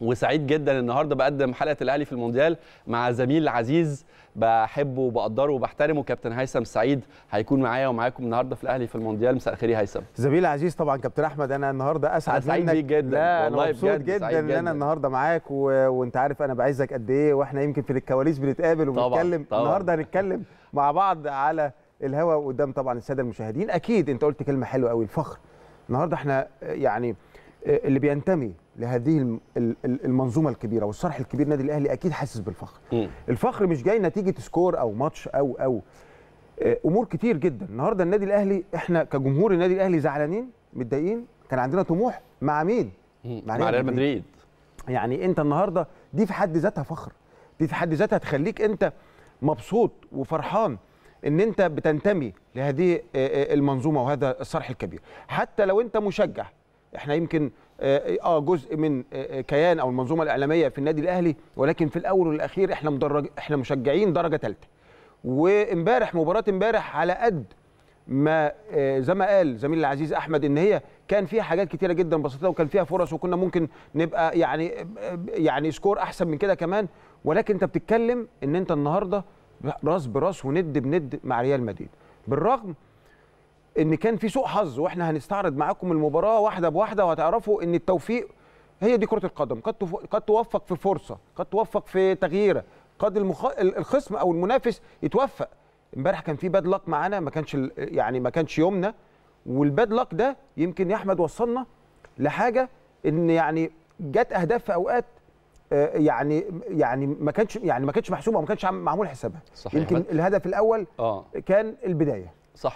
وسعيد جدا النهارده بقدم حلقه الاهلي في المونديال مع زميل عزيز بحبه وبقدره وبحترمه كابتن هيثم سعيد هيكون معايا ومعاكم النهارده في الاهلي في المونديال مساء الخير يا هيثم زميل عزيز طبعا كابتن احمد انا النهارده اسعد أنا سعيد منك بيك جدا لا والله مبسوط بجد جدا ان انا النهارده معاك و... وانت عارف انا بعزك قد ايه واحنا يمكن في الكواليس بنتقابل وبنتكلم النهارده هنتكلم مع بعض على الهواء قدام طبعا الساده المشاهدين اكيد انت قلت كلمه حلوه قوي الفخر النهارده احنا يعني اللي بينتمي لهذه المنظومه الكبيره والصرح الكبير نادي الاهلي اكيد حاسس بالفخر م. الفخر مش جاي نتيجه سكور او ماتش او او آه، امور كتير جدا النهارده النادي الاهلي احنا كجمهور النادي الاهلي زعلانين متضايقين كان عندنا طموح مع مين م. مع, مع ريال مدريد يعني انت النهارده دي في حد ذاتها فخر دي في حد ذاتها تخليك انت مبسوط وفرحان ان انت بتنتمي لهذه آه، آه، المنظومه وهذا الصرح الكبير حتى لو انت مشجع احنا يمكن اه, آه،, آه، جزء من آه، كيان او المنظومه الاعلاميه في النادي الاهلي ولكن في الاول والاخير احنا مدرج احنا مشجعين درجه ثالثه وامبارح مباراه امبارح على قد ما زي ما قال زميلي العزيز احمد ان هي كان فيها حاجات كتيره جدا بسيطه وكان فيها فرص وكنا ممكن نبقى يعني يعني سكور احسن من كده كمان ولكن انت بتتكلم ان انت النهارده راس براس وند بند مع ريال مدريد بالرغم ان كان في سوء حظ واحنا هنستعرض معاكم المباراه واحده بواحده وهتعرفوا ان التوفيق هي دي كره القدم قد قد توفق في فرصه قد توفق في تغييره قد المخ... الخصم او المنافس يتوفق امبارح كان في باد لك معانا ما كانش يعني ما كانش يومنا والباد لك ده يمكن يا احمد وصلنا لحاجه ان يعني جت اهداف في اوقات آه، يعني يعني ما كانش يعني ما كانش محسوبه وما كانش معمول حسابها يمكن الهدف الاول آه. كان البدايه صحيح